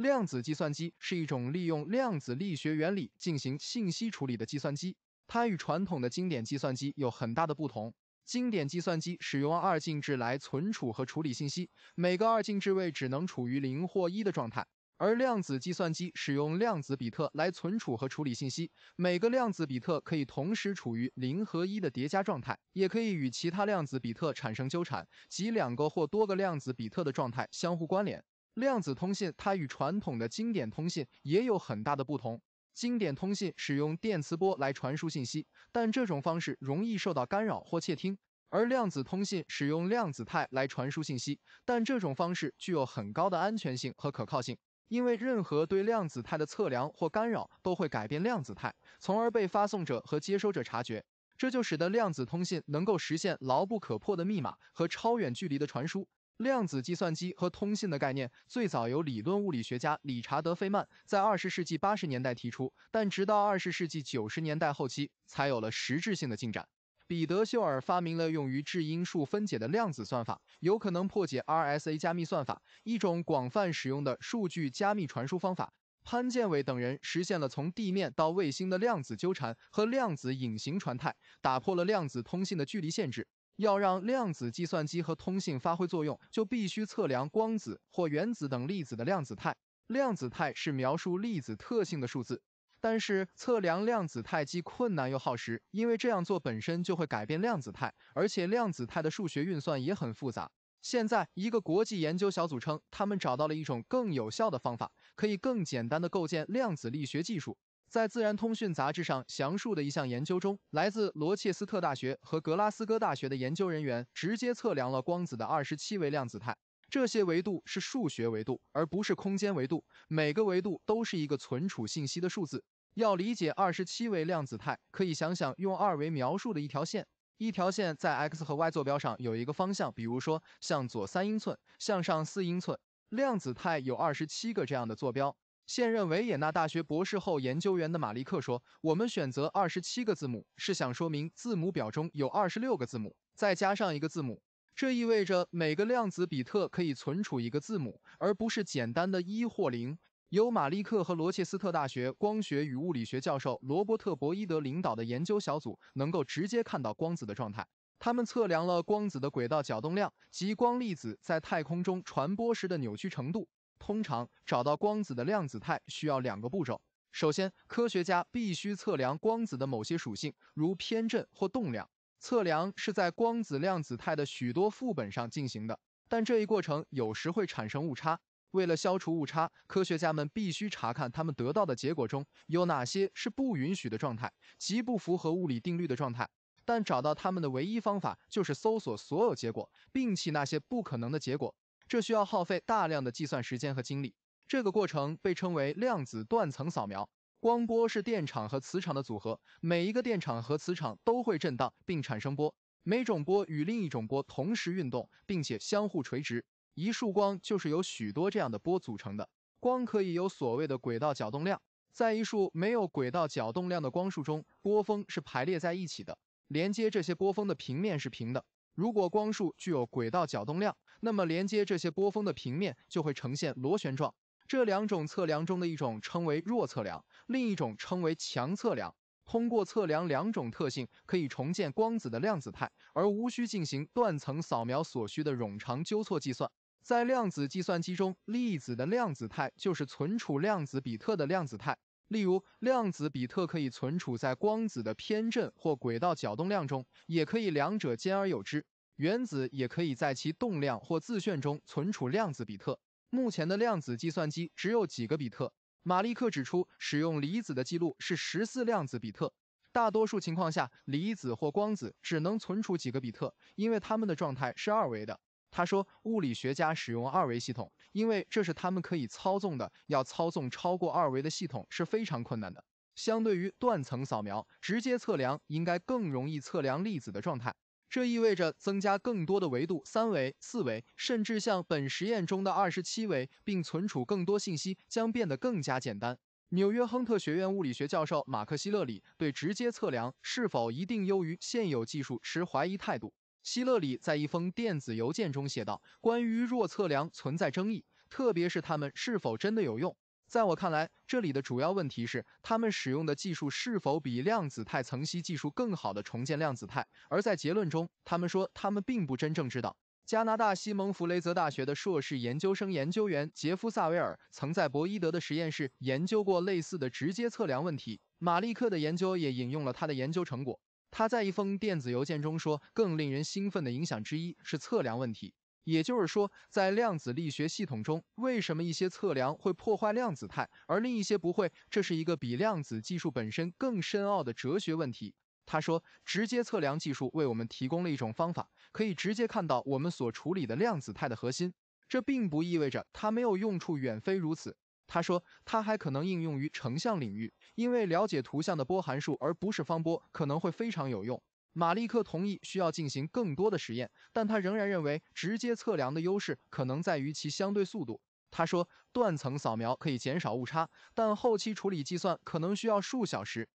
量子计算机是一种利用量子力学原理进行信息处理的计算机，它与传统的经典计算机有很大的不同。经典计算机使用二进制来存储和处理信息，每个二进制位只能处于零或一的状态；而量子计算机使用量子比特来存储和处理信息，每个量子比特可以同时处于零和一的叠加状态，也可以与其他量子比特产生纠缠，即两个或多个量子比特的状态相互关联。量子通信它与传统的经典通信也有很大的不同。经典通信使用电磁波来传输信息，但这种方式容易受到干扰或窃听。而量子通信使用量子态来传输信息，但这种方式具有很高的安全性和可靠性。因为任何对量子态的测量或干扰都会改变量子态，从而被发送者和接收者察觉。这就使得量子通信能够实现牢不可破的密码和超远距离的传输。量子计算机和通信的概念最早由理论物理学家理查德·费曼在20世纪80年代提出，但直到20世纪90年代后期才有了实质性的进展。彼得·秀尔发明了用于质因数分解的量子算法，有可能破解 RSA 加密算法，一种广泛使用的数据加密传输方法。潘建伟等人实现了从地面到卫星的量子纠缠和量子隐形传态，打破了量子通信的距离限制。要让量子计算机和通信发挥作用，就必须测量光子或原子等粒子的量子态。量子态是描述粒子特性的数字，但是测量量子态既困难又耗时，因为这样做本身就会改变量子态，而且量子态的数学运算也很复杂。现在，一个国际研究小组称，他们找到了一种更有效的方法，可以更简单的构建量子力学技术。在《自然通讯》杂志上详述的一项研究中，来自罗切斯特大学和格拉斯哥大学的研究人员直接测量了光子的二十七维量子态。这些维度是数学维度，而不是空间维度。每个维度都是一个存储信息的数字。要理解二十七维量子态，可以想想用二维描述的一条线。一条线在 x 和 y 坐标上有一个方向，比如说向左三英寸，向上四英寸。量子态有二十七个这样的坐标。现任维也纳大学博士后研究员的马利克说：“我们选择二十七个字母，是想说明字母表中有二十六个字母，再加上一个字母。这意味着每个量子比特可以存储一个字母，而不是简单的一或零。”由马利克和罗切斯特大学光学与物理学教授罗伯特·博伊德领导的研究小组能够直接看到光子的状态。他们测量了光子的轨道角动量及光粒子在太空中传播时的扭曲程度。通常找到光子的量子态需要两个步骤。首先，科学家必须测量光子的某些属性，如偏振或动量。测量是在光子量子态的许多副本上进行的，但这一过程有时会产生误差。为了消除误差，科学家们必须查看他们得到的结果中有哪些是不允许的状态，极不符合物理定律的状态。但找到它们的唯一方法就是搜索所有结果，摒弃那些不可能的结果。这需要耗费大量的计算时间和精力，这个过程被称为量子断层扫描。光波是电场和磁场的组合，每一个电场和磁场都会震荡并产生波，每种波与另一种波同时运动，并且相互垂直。一束光就是由许多这样的波组成的。光可以有所谓的轨道角动量，在一束没有轨道角动量的光束中，波峰是排列在一起的，连接这些波峰的平面是平的。如果光束具有轨道角动量，那么连接这些波峰的平面就会呈现螺旋状。这两种测量中的一种称为弱测量，另一种称为强测量。通过测量两种特性，可以重建光子的量子态，而无需进行断层扫描所需的冗长纠错计算。在量子计算机中，粒子的量子态就是存储量子比特的量子态。例如，量子比特可以存储在光子的偏振或轨道角动量中，也可以两者兼而有之。原子也可以在其动量或自旋中存储量子比特。目前的量子计算机只有几个比特。马利克指出，使用离子的记录是十四量子比特。大多数情况下，离子或光子只能存储几个比特，因为它们的状态是二维的。他说，物理学家使用二维系统，因为这是他们可以操纵的。要操纵超过二维的系统是非常困难的。相对于断层扫描，直接测量应该更容易测量粒子的状态。这意味着增加更多的维度，三维、四维，甚至像本实验中的二十七维，并存储更多信息将变得更加简单。纽约亨特学院物理学教授马克希勒里对直接测量是否一定优于现有技术持怀疑态度。希勒里在一封电子邮件中写道：“关于弱测量存在争议，特别是它们是否真的有用。在我看来，这里的主要问题是他们使用的技术是否比量子态层析技术更好的重建量子态。而在结论中，他们说他们并不真正知道。”加拿大西蒙弗雷泽大学的硕士研究生研究员杰夫萨维尔曾在博伊德的实验室研究过类似的直接测量问题，马利克的研究也引用了他的研究成果。他在一封电子邮件中说，更令人兴奋的影响之一是测量问题，也就是说，在量子力学系统中，为什么一些测量会破坏量子态，而另一些不会？这是一个比量子技术本身更深奥的哲学问题。他说，直接测量技术为我们提供了一种方法，可以直接看到我们所处理的量子态的核心。这并不意味着它没有用处，远非如此。他说，它还可能应用于成像领域，因为了解图像的波函数而不是方波可能会非常有用。马利克同意需要进行更多的实验，但他仍然认为直接测量的优势可能在于其相对速度。他说，断层扫描可以减少误差，但后期处理计算可能需要数小时。